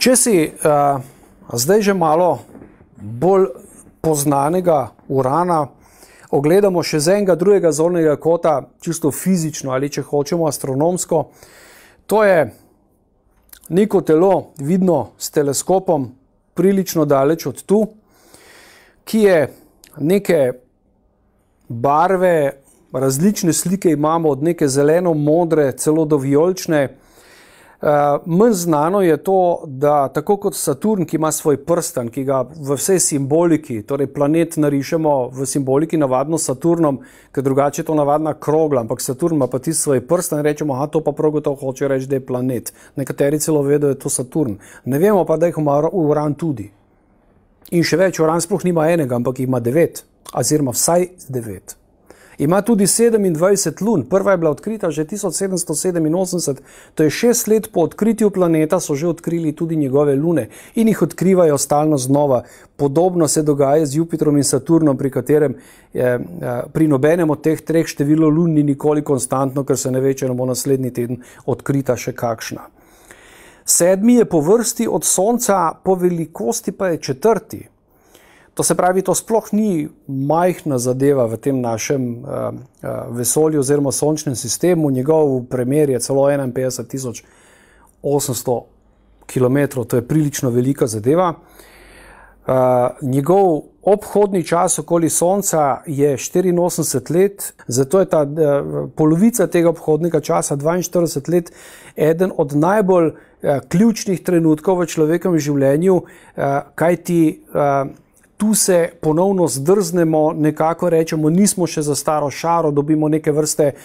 Če si uh, zdaj že malo bolj poznanega urana, ogledamo še z enega drugega zornega kota, čisto fizično ali če hočemo astronomsko, to je neko telo, vidno s teleskopom, prilično daleč od tu, ki je neke barve, različne slike imamo, od neke zeleno-modre, celo do vijolične. Eh, Mnenj znano je to, da tako kot Saturn, ki ima svoj prsten, ki ga v vsej simboliki, torej planet narišemo v simboliki, navadno Saturnom, ker drugače je to navadna krogla, ampak Saturn ima pa ti svoj prsten in rečemo, da to pa prav gotovo hoče reči, da je planet. Nekateri celo vedo, da je to Saturn. Ne vemo pa, da jih ima uran tudi. In še več, uran sploh nima enega, ampak ima devet, oziroma vsaj devet. Ima tudi 27 lun, prva je bila odkrita že 1787, to je šest let po odkritju planeta, so že odkrili tudi njegove lune in jih odkrivajo stalno znova. Podobno se dogaja z Jupitrom in Saturnom, pri katerem eh, eh, pri nobenem od teh treh število lun ni nikoli konstantno, ker se ne veče, da bo naslednji teden odkrita še kakšna. Sedmi je po vrsti od Sonca, po velikosti pa je četrti. To se pravi, to sploh ni majhna zadeva v tem našem uh, uh, vesolju oziroma sončnem sistemu. Njegov premjer je celo 51.800 km, to je prilično velika zadeva. Uh, njegov obhodni čas okoli Sonca je 84 let, zato je ta uh, polovica tega obhodnega časa, 42 let, eden od najbolj uh, ključnih trenutkov v človekovem življenju, uh, kajti uh, tu se ponovno zdrznemo, nekako rečemo, nismo še za staro šaro, dobimo neke vrste eh,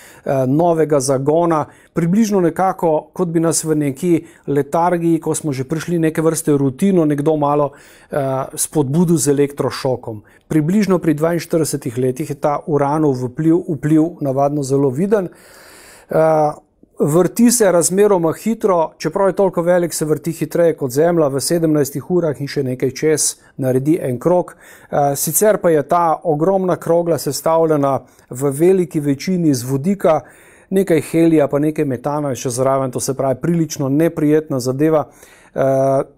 novega zagona, približno nekako, kot bi nas v neki letargiji, ko smo že prišli neke vrste rutino, nekdo malo eh, spodbudu z elektrošokom. Približno pri 42 letih je ta uranov vpliv, vpliv navadno zelo viden. Eh, vrti se razmeroma hitro, čeprav je toliko velik, se vrti hitreje kot Zemlja, v 17 urah in še nekaj čez naredi en krog. Eh, sicer pa je ta ogromna krogla sestavljena v veliki večini iz vodika, nekaj helija, pa nekaj metana, še zraven, to se pravi, prilično neprijetna zadeva, eh,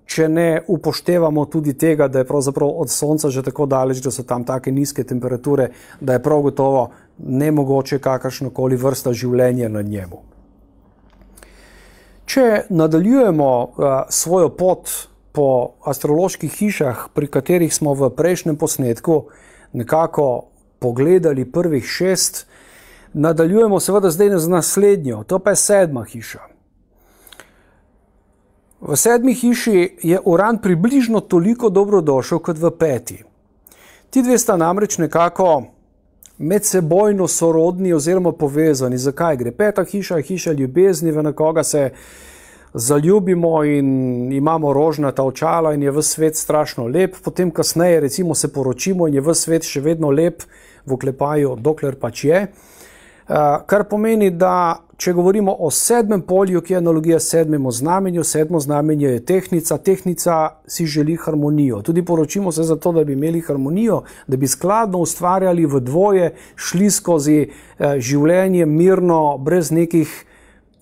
če ne upoštevamo tudi tega, da je pravzaprav od Sonca že tako daleč, da so tam take nizke temperature, da je prav gotovo nemogoče kakršnokoli vrsta življenja na njemu. Če nadaljujemo eh, svojo pot po astroloških hišah, pri katerih smo v prejšnjem posnetku nekako pogledali prvih šest, nadaljujemo seveda zdaj z naslednjo, to pa je sedma hiša. V sedmi hiši je uran približno toliko dobrodošel kot v peti. Ti dve sta namreč nekako medsebojno sorodni oziroma povezani. Zakaj gre? Peta hiša je hiša ljubezni, v nekoga se zaljubimo in imamo rožnata očala in je v svet strašno lep, potem kasneje recimo se poročimo in je v svet še vedno lep v oklepaju, dokler pač je. Eh, kar pomeni, da Če govorimo o sedmem polju, ki je analogija sedmemu znamenju, sedmo znamenje je tehnica, tehnica si želi harmonijo. Tudi poročimo se zato, da bi imeli harmonijo, da bi skladno ustvarjali v dvoje, šli skozi eh, življenje mirno, brez nekih,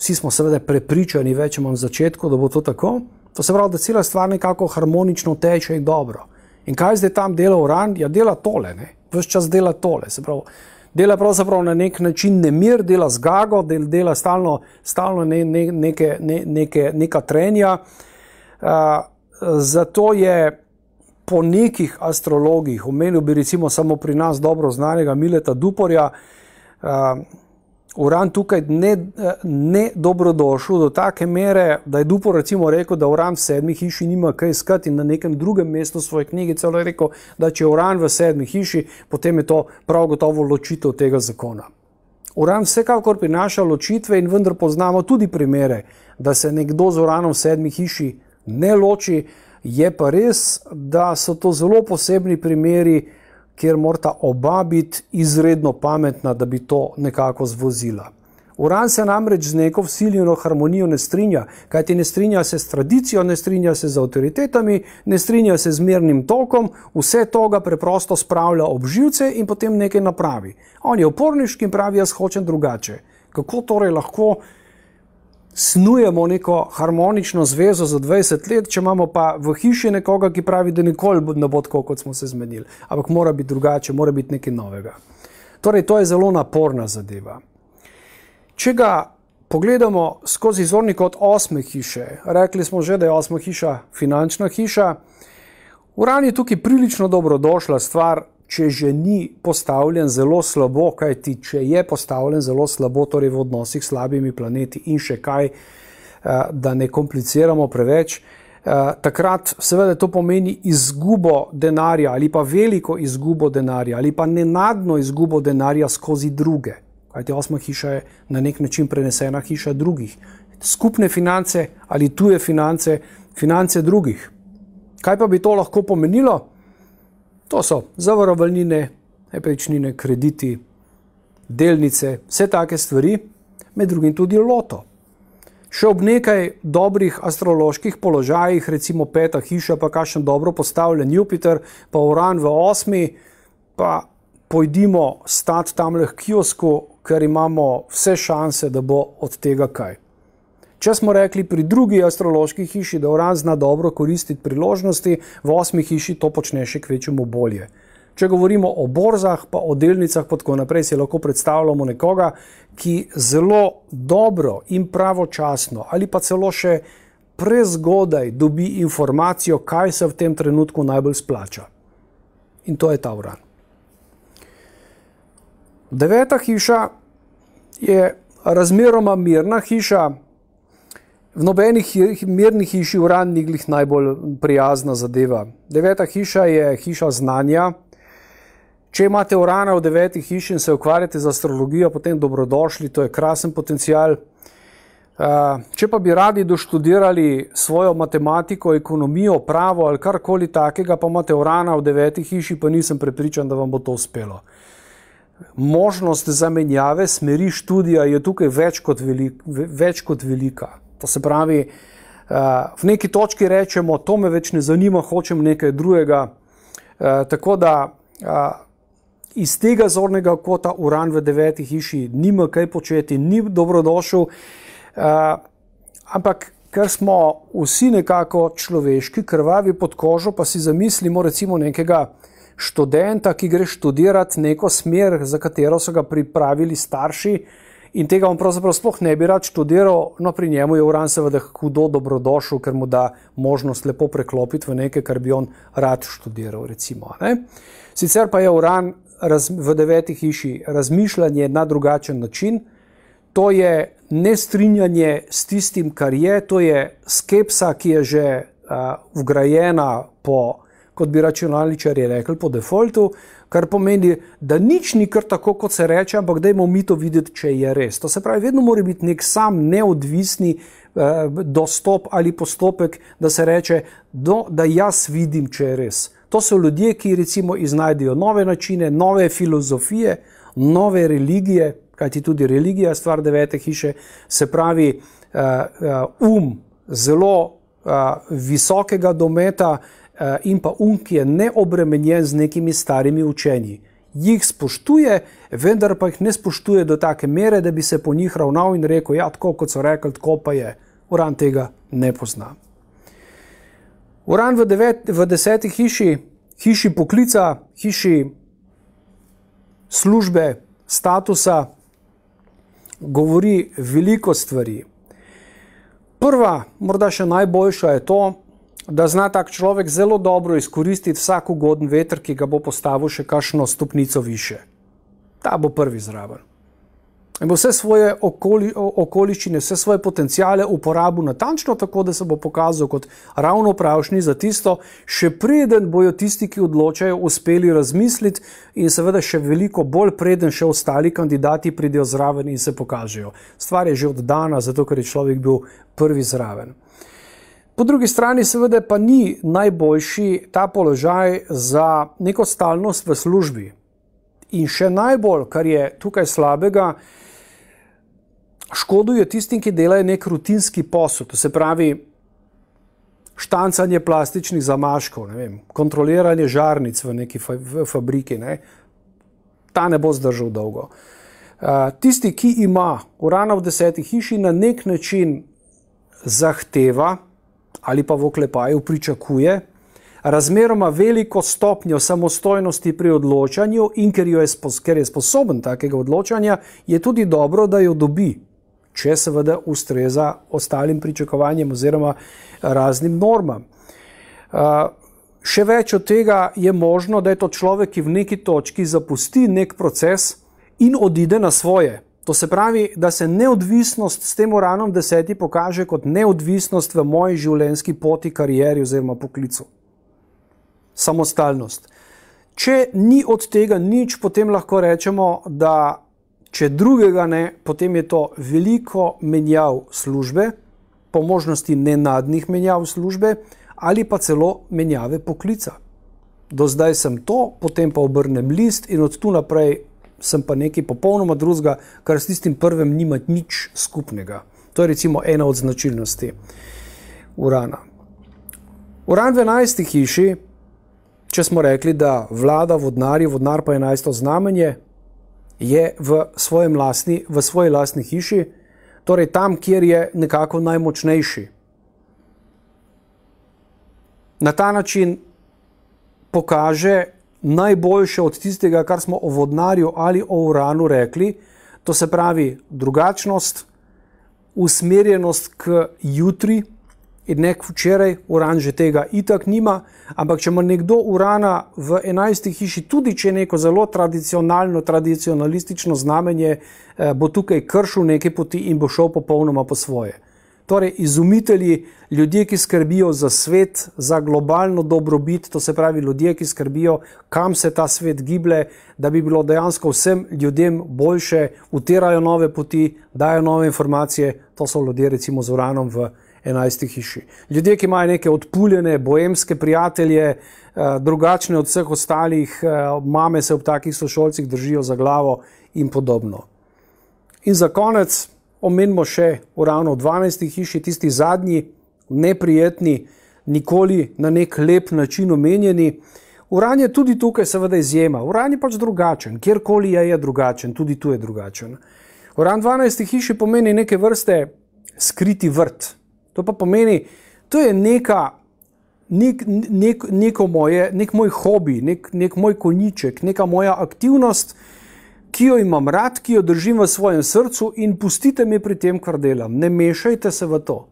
vsi smo seveda prepričani, več imam v začetku, da bo to tako. To se pravi, da cela stvar nekako harmonično teče in dobro. In kaj zdaj tam dela uran? Ja, dela tole, ne? Ves čas dela tole, se pravi, dela pravzaprav na nek način nemir, dela zgago, dela stalno, stalno ne, ne, neke, ne, neke, neka trenja. Uh, zato je po nekih astrologih, omenil bi recimo samo pri nas dobro znanega Mileta Duporja, uh, uran tukaj ne, eh, ne dobrodošel do take mere, da je Dupo recimo rekel, da uran v sedmi hiši nima kaj iskati in na nekem drugem mestu svoje knjige celo je rekel, da če je uran v sedmi hiši, potem je to prav gotovo ločitev tega zakona. Uran vsekakor prinaša ločitve in vendar poznamo tudi primere, da se nekdo z uranom v sedmi hiši ne loči, je pa res, da so to zelo posebni primeri, kjer morata oba biti izredno pametna, da bi to nekako zvozila. Uran se namreč z neko vsiljeno harmonijo ne strinja, kajti ne strinja se s tradicijo, ne strinja se z avtoritetami, ne strinja se z mernim tokom, vse to ga preprosto spravlja ob živce in potem nekaj napravi. On je oporniški in pravi, jaz hočem drugače. Kako torej lahko snujemo neko harmonično zvezo za 20 let, če imamo pa v hiši nekoga, ki pravi, da nikoli ne bo tako, kot smo se zmenili, ampak mora biti drugače, mora biti nekaj novega. Torej, to je zelo naporna zadeva. Če ga pogledamo skozi zornik od osme hiše, rekli smo že, da je osma hiša finančna hiša, uran je tukaj prilično dobrodošla stvar, če že ni postavljen zelo slabo, kaj ti če je postavljen zelo slabo, torej v odnosih s slabimi planeti in še kaj, eh, da ne kompliciramo preveč. Eh, takrat, seveda, to pomeni izgubo denarja ali pa veliko izgubo denarja ali pa nenadno izgubo denarja skozi druge. Kaj ti osma hiša je na nek način prenesena hiša drugih. Skupne finance ali tuje finance, finance drugih. Kaj pa bi to lahko pomenilo? To so zavarovalnine, nepečnine, krediti, delnice, vse take stvari, med drugim tudi loto. Še ob nekaj dobrih astroloških položajih, recimo peta hiša, pa kakšen dobro postavljen Jupiter, pa Uran v osmi, pa pojdimo stati tam lehkiosku, ker imamo vse šanse, da bo od tega kaj. Če smo rekli pri drugi astrološki hiši, da uran zna dobro koristiti priložnosti, v osmi hiši to počne še k večjemu bolje. Če govorimo o borzah, pa o delnicah, in tako naprej, si lahko predstavljamo nekoga, ki zelo dobro in pravočasno, ali pa celo še prezgodaj dobi informacijo, kaj se v tem trenutku najbolj splača. In to je ta uran. Deveta hiša je razmeroma mirna hiša. V nobenih mirnih hiših uran ni glih najbolj prijazna zadeva. Deveta hiša je hiša znanja. Če imate urana v devetih hiši in se ukvarjate z astrologijo, potem dobrodošli, to je krasen potencial. Če pa bi radi doštudirali svojo matematiko, ekonomijo, pravo ali karkoli takega, pa imate urana v devetih hiši, pa nisem prepričan, da vam bo to uspelo. Možnost zamenjave smeri študija je tukaj več kot, velik, več kot velika. To se pravi, eh, v neki točki rečemo, to me več ne zanima, hočem nekaj drugega. Eh, tako da eh, iz tega zornega kota uran v devetih hiši nima kaj početi, ni dobrodošel. Ampak ker smo vsi nekako človeški, krvavi pod kožo, pa si zamislimo recimo nekega študenta, ki gre študirati neko smer, za katero so ga pripravili starši, In tega on pravzaprav sploh ne bi rad študiral, no pri njemu je uran seveda hudo dobrodošel, ker mu da možnost lepo preklopiti v nekaj, kar bi on rad študiral. Recimo, Sicer pa je uran v devetih hiši razmišljanje na drugačen način, to je nestrinjanje s tistim, kar je, to je skepsa, ki je že uh, vgrajena po kot bi računalničari rekli, po defaultu, kar pomeni, da nič ni kar tako, kot se reče, ampak da imamo mi to videti, če je res. To se pravi, vedno mora biti nek sam neodvisni eh, dostop ali postopek, da se reče, do, da jaz vidim, če je res. To so ljudje, ki recimo iznajdijo nove načine, nove filozofije, nove religije, kajti tudi religija je stvar devete hiše, se pravi uh, uh, um zelo uh, visokega dometa, uh, Eh, in pa um, ki je neobremenjen z nekimi starimi učenji. Jih spoštuje, vendar pa jih ne spoštuje do take mere, da bi se po njih ravnal in rekel: Ja, tako kot so rekli, tako pa je. Uran tega ne pozna. Uran v, devet, v deseti hiši, hiši poklica, hiši službe, statusa, govori veliko stvari. Prva, morda še najboljša, je to, da zna tak človek zelo dobro izkoristiti vsak ugoden veter, ki ga bo postavil še kakšno stopnico više. Ta bo prvi zraven. In bo vse svoje okoli, okoliščine, vse svoje potencijale uporabil natančno tako, da se bo pokazal kot ravno pravšnji za tisto, še preden bojo tisti, ki odločajo, uspeli razmisliti in seveda še veliko bolj preden še ostali kandidati pridejo zraven in se pokažejo. Stvar je že oddana, zato ker je človek bil prvi zraven. Po drugi strani, seveda, pa ni najboljši ta položaj za neko stalnost v službi. In še najbolj, kar je tukaj slabega, škoduje tistim, ki delajo nek rutinski posel, to se pravi štancanje plastičnih zamaškov, vem, kontroliranje žarnic v neki fa v fabriki. Ne. Ta ne bo zdržal dolgo. Eh, tisti, ki ima urana v desetih hiši, na nek način zahteva ali pa v oklepaju pričakuje, razmeroma veliko stopnjo samostojnosti pri odločanju in ker, jo je, spos ker je sposoben takega odločanja, je tudi dobro, da jo dobi, če seveda ustreza ostalim pričakovanjem oziroma raznim normam. Uh, še več od tega je možno, da je to človek, ki v neki točki zapusti nek proces in odide na svoje. To se pravi, da se neodvisnost s tem uranom deseti pokaže kot neodvisnost v moji življenjski poti, karieri oziroma poklicu. Samostalnost. Če ni od tega nič, potem lahko rečemo, da če drugega ne, potem je to veliko menjav službe, po možnosti nenadnih menjav službe ali pa celo menjave poklica. Do zdaj sem to, potem pa obrnem list in od tu naprej sem pa nekaj popolnoma drugega, kar s tistim prvim nima nič skupnega. To je recimo ena od značilnosti Urana. Uran v 11. hiši, če smo rekli, da vlada vodnari, vodnar pa je 11. znamenje, je v, lastni, v svoji lastni hiši, torej tam, kjer je nekako najmočnejši. Na ta način pokaže, najboljše od tistega, kar smo o vodnarju ali o uranu rekli, to se pravi drugačnost, usmerjenost k jutri in nek včeraj, uran že tega itak nima, ampak če ima nekdo urana v 11. hiši, tudi če je neko zelo tradicionalno, tradicionalistično znamenje, eh, bo tukaj kršil neke poti in bo šel popolnoma po svoje torej izumitelji, ljudje, ki skrbijo za svet, za globalno dobrobit, to se pravi ljudje, ki skrbijo, kam se ta svet giblje, da bi bilo dejansko vsem ljudem boljše, utirajo nove poti, dajo nove informacije. To so ljudje, recimo z Uranom v 11. hiši. Ljudje, ki imajo neke odpuljene, bojemske prijatelje, eh, drugačne od vseh ostalih, eh, mame se ob takih sošolcih držijo za glavo in podobno. In za konec omenimo še uravno v 12. hiši, tisti zadnji, neprijetni, nikoli na nek lep način omenjeni. Uran je tudi tukaj seveda izjema, uran je pač drugačen, kjerkoli je, je drugačen, tudi tu je drugačen. Uran 12. hiši pomeni neke vrste skriti vrt. To pa pomeni, to je neka, nek, nek, neko moje, nek moj hobi, nek, nek moj konjiček, neka moja aktivnost, ki ki jo imam rad, ki jo držim v svojem srcu in pustite mi pri tem, kar delam. Ne mešajte se v to.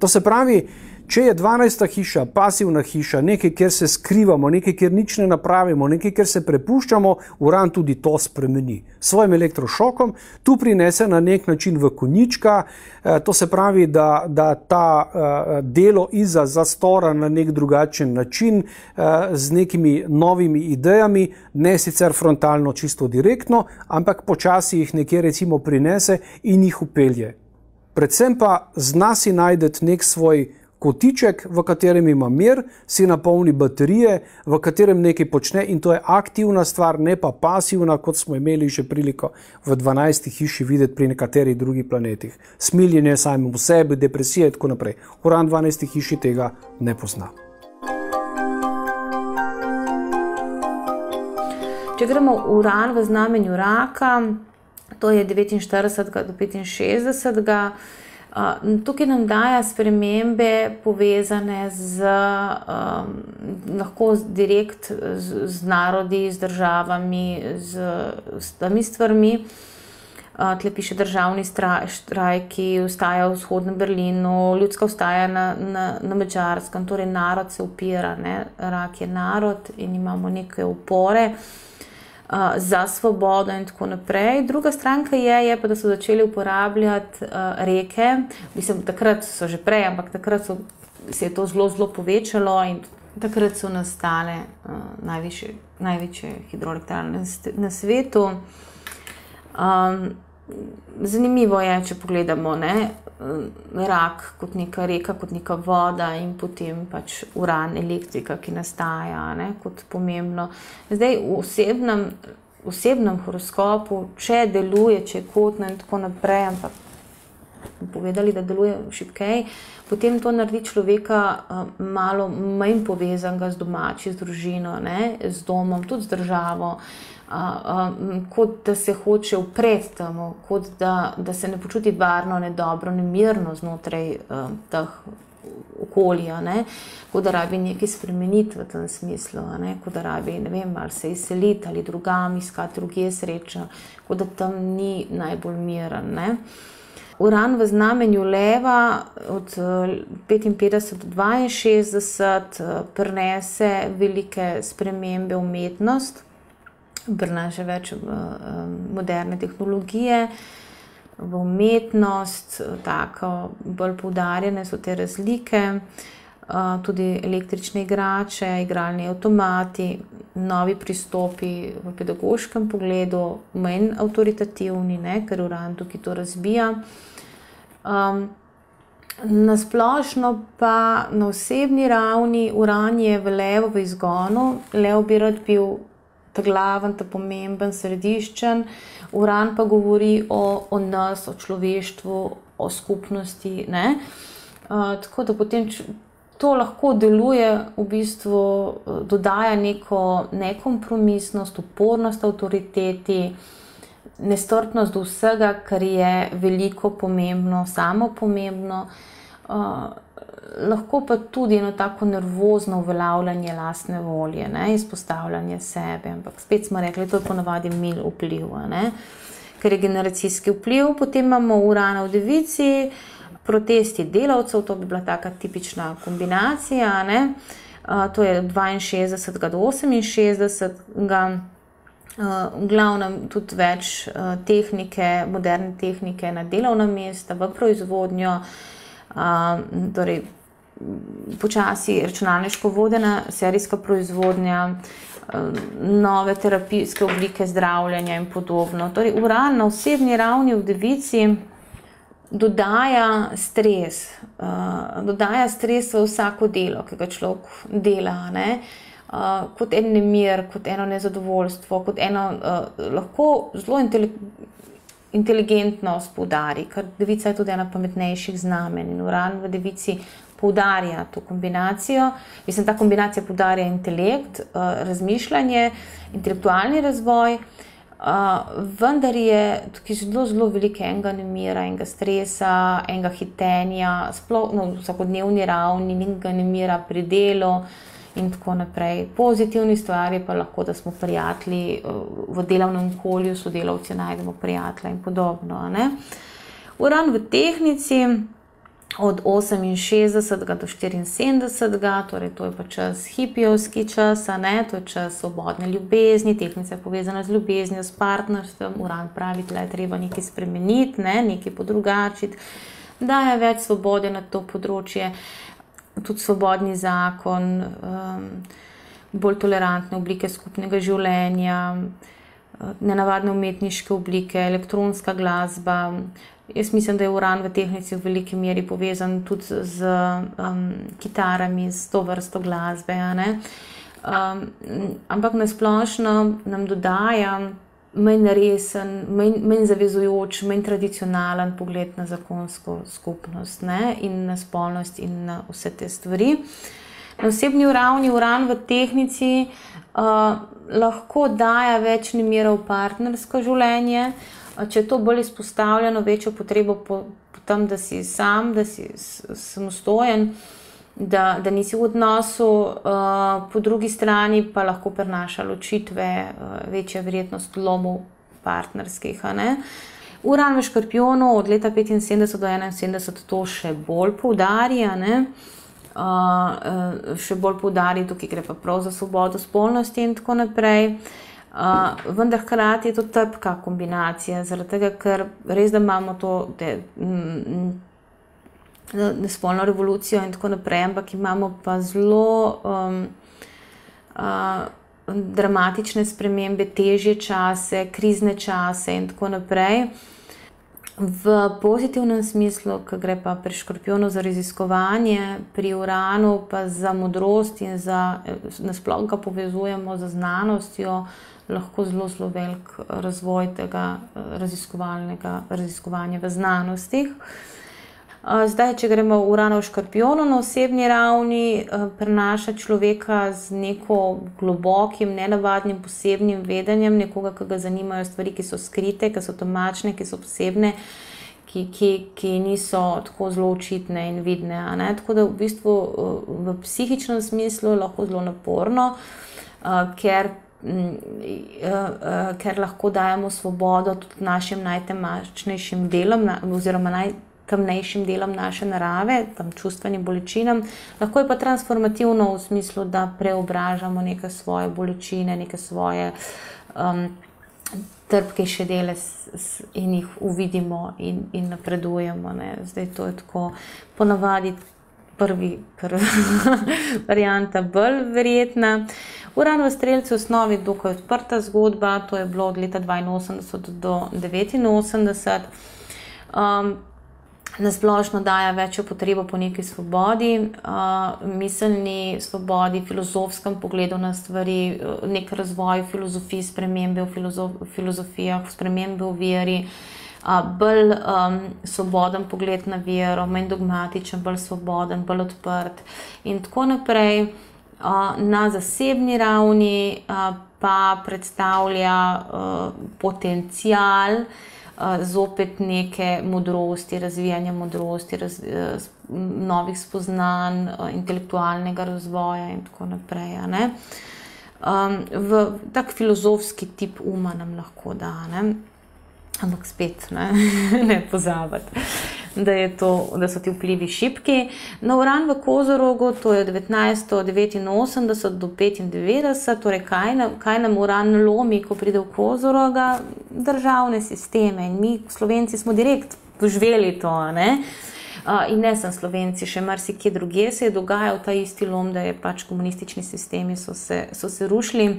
To se pravi, Če je 12. hiša, pasivna hiša, nekaj, kjer se skrivamo, nekaj, kjer nič ne napravimo, nekaj, kjer se prepuščamo, uran tudi to spremeni. S svojim elektrošokom tu prinese na nek način v konička, eh, to se pravi, da, da ta eh, delo iza zastora na nek drugačen način eh, z nekimi novimi idejami, ne sicer frontalno, čisto direktno, ampak počasi jih nekje recimo prinese in jih upelje. Predvsem pa zna si najti nek svoj kotiček, v katerem ima mir, si napolni baterije, v katerem nekaj počne in to je aktivna stvar, ne pa pasivna, kot smo imeli že priliko v 12 hiši videti pri nekaterih drugih planetih. Smiljenje samemu sebi, depresije in tako naprej. Uran 12 hiši tega ne pozna. Če gremo v uran v znamenju raka, to je 49 do 65. Tukaj nam daje spremembe, povezane z, um, lahko direkt z, z narodi, z državami, z, z temi stvarmi. Uh, tle piše državni strajki, ustaja v vzhodnem Berlinu, ljudska ustaja na, na, na Mačarskem, torej narod se upira, ne? rak je narod in imamo neke upore. Uh, uh, za svobodo in tako naprej. Druga stranka je, je pa, da so začeli uporabljati uh, reke. Mislim, takrat so že prej, ampak takrat so, se je to zelo, zelo povečalo in takrat so nastale uh, največje, največje hidroelektrane na, na svetu. Um, zanimivo je, če pogledamo ne, rak kot neka reka, kot neka voda in potem pač uran, elektrika, ki nastaja ne, kot pomembno. Zdaj v osebnem, osebnem horoskopu, če deluje, če je kotna in tako naprej, ampak povedali, da deluje šipkej, potem to naredi človeka eh, malo manj povezanega z domačim, z družino, ne? z domom, tudi z državo. Uh, um, kot da se hoče upreti temu, kot da, da se ne počuti varno, ne dobro, ne mirno znotraj uh, teh okolij, kot da rabi nekaj spremeniti v tem smislu, kot da rabi vem, se izseliti ali drugam iskati druge sreče, kot da tam ni najbolj miren. Uh, Uran v znamenju leva od 55 eh, do 62 eh, prenese velike spremembe v umetnost, prenaša več eh, moderne tehnologije v umetnost, tako bolj poudarjene so te razlike tudi električne igrače, igralni avtomati, novi pristopi v pedagoškem pogledu, manj avtoritativni, ne, ker uran tukaj to razbija. Um, Nasplošno pa na osebni ravni uran je v levo v izgonu, levo bi rad bil ta glaven, ta pomemben, središčen. Uran pa govori o, o nas, o človeštvu, o skupnosti. Uh, tako da potem to lahko deluje, v bistvu eh, dodaja neko nekompromisnost, upornost avtoriteti, nestrpnost do vsega, kar je veliko pomembno, samo pomembno. Uh, lahko pa tudi eno tako nervozno uveljavljanje lastne volje, ne, izpostavljanje sebe, ampak spet smo rekli, da je to ponavadi mil vpliv, ne, ker je generacijski vpliv, potem imamo urana v devici, uh, protesti delavcev, to bi bila taka tipična kombinacija. Ne? To je 62 do 68, v glavnem tudi več tehnike, moderne tehnike na delovna mesta, v proizvodnjo, torej počasi računalniško vodena, serijska proizvodnja, nove terapijske oblike zdravljenja in podobno. Torej, uradno, osebni ravni v devici dodaja stres, eh, dodaja stres v vsako delo, ki ga človek dela. Ne? Uh, kot en nemir, kot eno nezadovoljstvo, kot eno uh, lahko zelo intelig inteligentnost poudari, ker devica je tudi ena pametnejših znamenj in uran v devici poudarja to kombinacijo. Mislim, da ta kombinacija poudarja intelekt, uh, razmišljanje, intelektualni razvoj. Uh, vendar je tukaj zelo, zelo veliko enega nemira, enega stresa, enega hitenja, sploh na no, vsakodnevni ravni, enega nemira pri delu. In tako naprej. Pozitivni stvari pa lahko, da smo prijatelji eh, v delovnem okolju, sodelavci najdemo prijatelja in podobno. Uran v tehnici od 68 do 74, torej to je pa čas hipijovski čas, ne, to je čas svobodne ljubezni, tehnica je povezana z ljubeznijo, s partnerstvom, uran pravi, da je treba nekaj spremeniti, ne, nekaj podrugačiti, da je več svobode na to področje, tudi svobodni zakon, bolj tolerantne oblike skupnega življenja, nenavadne umetniške oblike, elektronska glasba, Jaz mislim, da je uran v tehnici v veliki meri povezan tudi z um, kitarami, z to vrsto glasbe. Um, ampak nasplošno nam dodaja manj resen, manj, manj zavezujoč, manj tradicionalen pogled na zakonsko skupnost ne? in na spolnost in na vse te stvari. Na osebni ravni uran v tehnici uh, lahko daje večni mir v partnersko življenje če je to bolj izpostavljeno, večjo potrebo po, po tem, da si sam, da si samostojen, da, da nisi v odnosu, uh, po drugi strani pa lahko prenaša ločitve, uh, večja vrednost lomov partnerskih. Uran v škorpionu od leta 75 do 71 to še bolj poudarja. Uh, eh, še bolj poudarja, tukaj gre pa prav za svobodo spolnosti in tako naprej. Uh, vendar hkrati je to trpka kombinacija, zaradi tega, ker res da imamo to. Te, mm, Spolno revolucijo, in tako naprej, ampak imamo pa zelo um, uh, dramatične spremembe, teže čase, krizne čase, in tako naprej. V pozitivnem smislu, ki gre pa pri škorpionu za raziskovanje, pri uranu pa za modrost in za eh, nasplošno, ki povezujemo z znanostjo, uh, lahko zelo, zelo velik eh, razvoj tega eh, raziskovalnega raziskovanja v znanostih. Eh, zdaj, če gremo v rano v škorpionu, na osebni ravni prenaša človeka z neko globokim, nenavadnim, posebnim vedenjem, nekoga, ki ga zanimajo stvari, ki so skrite, ki so tomačne, ki so posebne, ki, ki, ki niso tako zelo očitne in vidne. Tako da v bistvu v psihičnem smislu je lahko zelo naporno, ker E, e, ker lahko dajemo svobodo tudi našim najtemnejšim delom, oziroma najtemnejšim delom naše narave, tam čustvenim bolečinam. Lahko je pa transformativno v smislu, da preobražamo neke svoje bolečine, neke svoje um, trpke še dele in jih uvidimo in, in napredujemo. Ne. Zdaj to je tako ponavadi. Prvi, prva varianta, bolj verjetna. Uh, Uran v strelcu je osnovi dokaj odprta zgodba, to je bilo od leta 1982 do 1989. Um, nasplošno daje večjo potrebo po neki svobodi, uh, miselni svobodi, filozofskem pogledu na stvari, eh, nek razvoj filozofije, spremembe v filozof filozofijah, spremembe v veri. Uh, bolj um, svoboden pogled na vero, manj dogmatičen, bolj svoboden, bolj odprt, in tako naprej na zasebni ravni pa predstavlja potencial zopet neke modrosti, razvijanja modrosti, raz, e, novih spoznanj, intelektualnega razvoja in tako naprej. Um, v tak filozofski tip uma nam lahko da, ne? ampak spet ne, ne pozabiti da, to, da so ti vplivi šipki. Na uran v Kozorogu, to je od 1989 do 1995, torej kaj, kaj nam uran lomi, ko pride v Kozoroga, državne sisteme in mi, slovenci, smo direkt doživeli to. Ne? Uh, in ne samo slovenci, še marsikje druge se je dogajal ta isti lom, da je pač komunistični sistemi so se, so se rušili.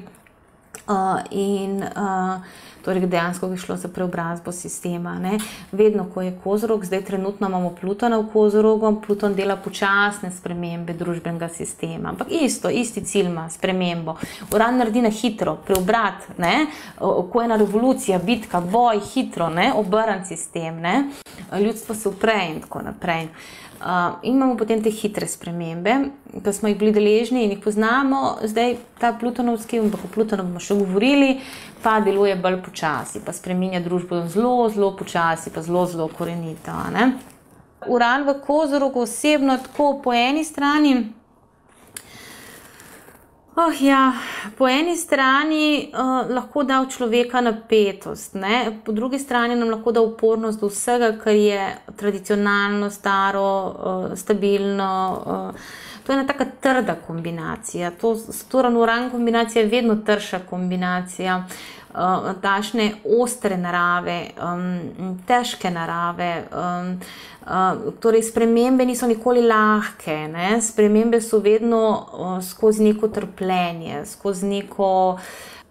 Uh, in uh, torej dejansko je šlo za preobrazbo sistema. Ne? Vedno, ko je kozorog, zdaj trenutno imamo Plutona v kozorogu, Pluton dela počasne spremembe družbenega sistema. Ampak isto, isti cilj ima spremembo. Uran naredi na hitro, preobrat, ko je ena revolucija, bitka, boj, hitro, ne? obrn sistem, ne? ljudstvo se upre in tako naprej. Uh, Uh, imamo potem te hitre spremembe, ki smo jih bili deležni in jih poznamo, zdaj ta plutonovski, ampak o plutonu bomo še govorili, pa deluje bolj počasi, pa spremenja družbo zelo, zelo počasi, pa zelo, zelo korenito. Uran v kozoru, osebno tako po eni strani. Oh, ja. Po eni strani uh, lahko da v človeka napetost, ne? po drugi strani nam lahko da upornost do vsega, kar je tradicionalno, staro, uh, stabilno. Uh, To je ena tako trda kombinacija. To storo-uran kombinacija je vedno trša kombinacija. Uh, eh, tašne ostre narave, um, težke narave, um, uh, torej spremembe niso nikoli lahke, ne? spremembe so vedno uh, skozi neko trpljenje, skozi neko.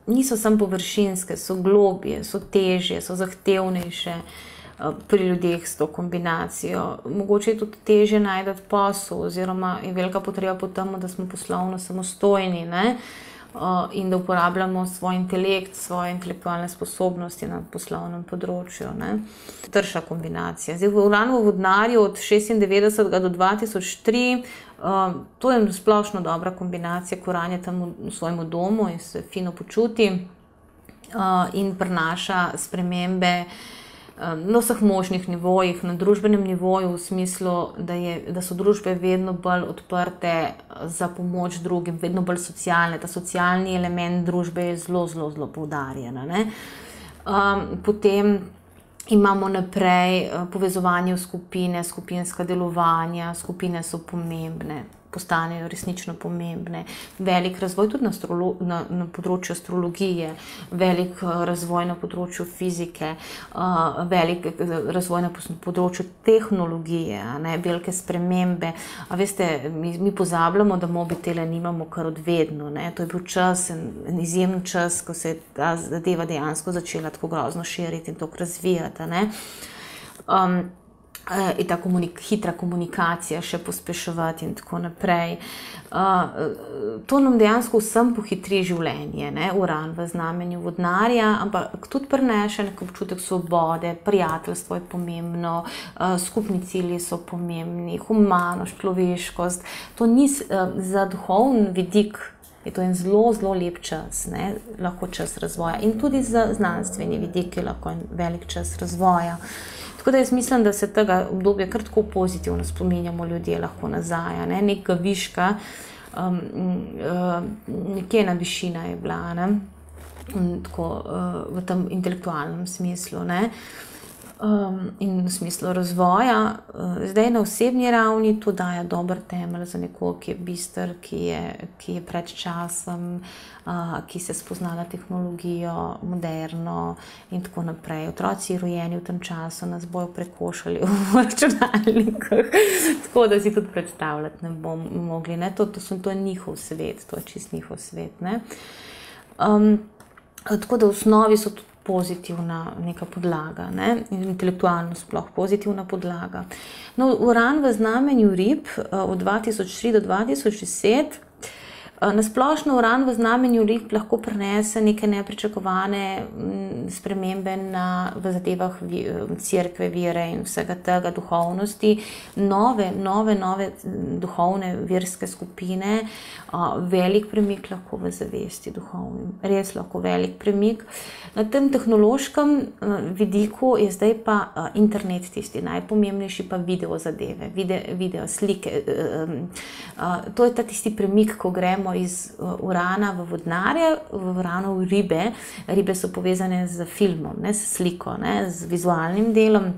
Niso samo površinske, so globije, so težje, so zahtevnejše. Uh, Eh, pri ljudeh s to kombinacijo. Mogoče je tudi teže najti posel, oziroma je velika potreba po tem, da smo poslovno samostojni ne? Eh, in da uporabljamo svoj intelekt, svoje intelektualne sposobnosti na poslovnem področju. Ne? Trša kombinacija. Zdaj, v Uranu v Vodnarju od 96 do 2003. Eh, to je splošno dobra kombinacija, ko ranje tam v svojem domu in se fino počuti, in prinaša spremembe, um, na vseh možnih nivojih, na družbenem nivoju, v smislu, da, je, da so družbe vedno bolj odprte uh, za pomoč drugim, vedno bolj socialne. Ta socialni element družbe je zelo, zelo, zelo poudarjen. Um, potem imamo naprej uh, povezovanje v skupine, skupinska delovanja, skupine so pomembne postanejo resnično pomembne. Velik razvoj tudi na, na, na področju astrologije, velik eh, razvoj na področju fizike, uh, velik eh, razvoj na področju tehnologije, ne, velike spremembe. A veste, mi, mi pozabljamo, da mobitele nimamo kar odvedno. Ne. To je bil čas, en, en izjemen čas, ko se je ta zadeva dejansko začela tako grozno širiti in tako razvijati. Um, in eh, ta komunik hitra komunikacija še pospeševati, in tako naprej. Uh, to nam dejansko vsem pohitri življenje, ne? uran v znamenju vodnarja, ampak tudi prenaša nek občutek svobode, prijateljstvo je pomembno, uh, skupni cilji so pomembni, humanost, človeškost. To ni uh, za duhovni vidik, je to en zelo, zelo lep čas, ne? lahko čas razvoja. In tudi za znanstveni vidik je lahko en velik čas razvoja. Uh, Tako da jaz mislim, da se tega obdobja kar tako pozitivno spominjamo ljudje lahko nazaj, ne? neka viška, um, uh, nekje na višina je bila, tako, uh, v tem intelektualnem smislu. Uh, um, in v smislu razvoja. Eh, zdaj na osebni ravni to daje dober temelj za nekoga, ki je bistr, ki je, ki je pred časom, uh, ki se spoznala tehnologijo, moderno in tako naprej. Otroci, rojeni v tem času, nas bojo prekošali v računalnikih, tako da si tudi predstavljati ne bomo mogli. Ne? To, to, so, to je njihov svet, to je čist njihov svet. Um, tako da v osnovi so tudi pozitivna neka podlaga, ne? intelektualno sploh pozitivna podlaga. No, uran v znamenju rib eh, od 2003 do 2010. Eh, Nasplošno uran v znamenju lik lahko prenese neke nepričakovane mm, spremembe na, v zadevah eh, crkve, vere in vsega tega duhovnosti, nove, nove, nove mm, duhovne verske skupine, eh, velik premik lahko v zavesti duhovnim, res lahko velik premik. Na tem tehnološkem vidiku je zdaj pa internet tisti najpomembnejši, pa video zadeve, video, video slike. To je ta tisti premik, ko gremo prehajamo iz eh, urana v vodnare, v urano v ribe. Ribe so povezane z filmom, ne, s sliko, ne, z vizualnim delom.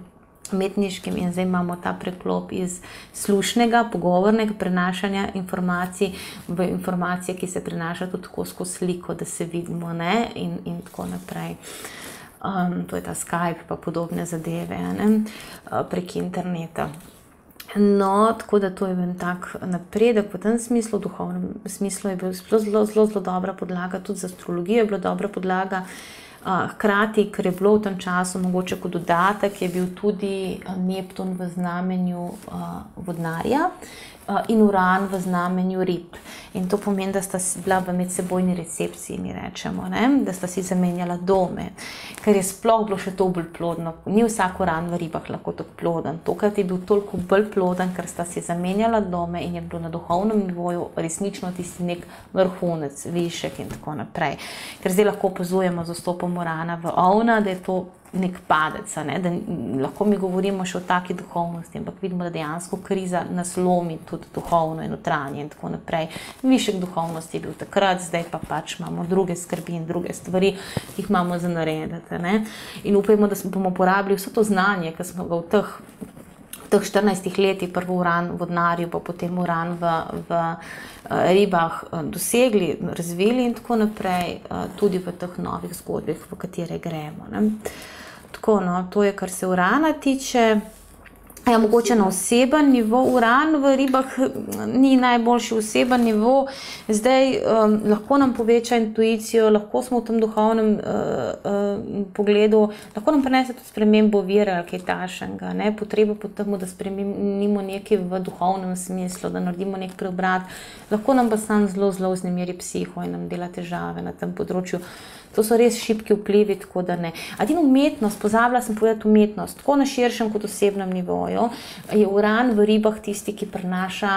In zdaj imamo ta preklop iz slušnega, pogovornega prenašanja informacij v informacije, ki se prenašajo tudi skozi sliko, da se vidimo, ne? in, in tako naprej. Um, to je ta Skype, pa podobne zadeve, ne? Eh, prek interneta. No, tako da to je en tak napredek v tem smislu, v duhovnem smislu je bil zelo, zelo, zelo, zelo dobra podlaga, tudi za astrologijo je bila dobra podlaga. Hkrati, ker je bilo v tem času mogoče kot dodatek, je bil tudi Neptun v znamenju uh, vodnarja, Uh, in uran v znamenju rib. In to pomeni, da sta bila v medsebojni recepciji, mi rečemo, ne? da sta si zamenjala dome, ker je sploh bilo še to bolj plodno. Ni vsak uran v ribah lahko tako ploden. Tokrat je bil toliko bolj ploden, ker sta si zamenjala dome in je bilo na duhovnem nivoju resnično tisti nek vrhunec, višek in tako naprej. Ker zdaj lahko opazujemo z vstopom urana v ovna, da je to nek padec, ne? da lahko mi govorimo še o taki duhovnosti, ampak vidimo, da dejansko kriza naslomi tudi duhovno in notranje in tako naprej. Višek duhovnosti je bil takrat, zdaj pa pač imamo druge skrbi in druge stvari, ki jih imamo za narediti. Ne? In upajmo, da smo bomo uporabili vse to znanje, ki smo ga v teh. V teh 14 letih, prvo uran v Dnari, pa potem uran v, v eh, ribah, eh, dosegli, razvili in tako naprej, eh, tudi v teh novih zgodbah, v katere gremo. Ne? Tako, no, to je, kar se urana tiče. Ja, mogoče na oseben nivo, uran v ribah hm, ni najboljši oseben nivo, zdaj um, lahko nam poveča intuicijo, lahko smo v tem duhovnem uh, uh, pogledu, lahko nam prenese tudi spremembo vira, ki je tašenga, ne, potrebo po tem, da spremenimo nekaj v duhovnem smislu, da naredimo nek preobrat, lahko nam pa sam zelo, zelo znemiri psiho in nam dela težave na tem področju. Uh, To so res šibki vplivi, tako da ne. Adin umetnost, pozabila sem povedati umetnost, tako na širšem kot osebnem nivoju, je uran v ribah tisti, ki prenaša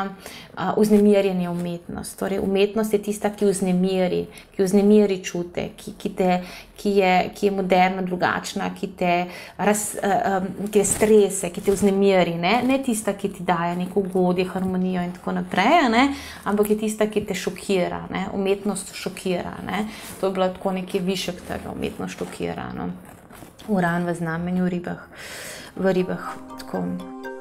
vznemirjanje umetnost. Torej, umetnost je tista, ki vznemiri, ki vznemiri čute, ki, ki, te, ki, je, ki je moderna, drugačna, ki te, raz, ki te strese, ki te vznemiri. Ne? ne tista, ki ti daje neko ugodje, harmonijo in tako naprej, ne? ampak je tista, ki te šokira, ne? umetnost šokira. Ne? To je bilo tako nekje više, kar je umetnost šokirano. Uran v znamenju ribah, v ribah. Tako.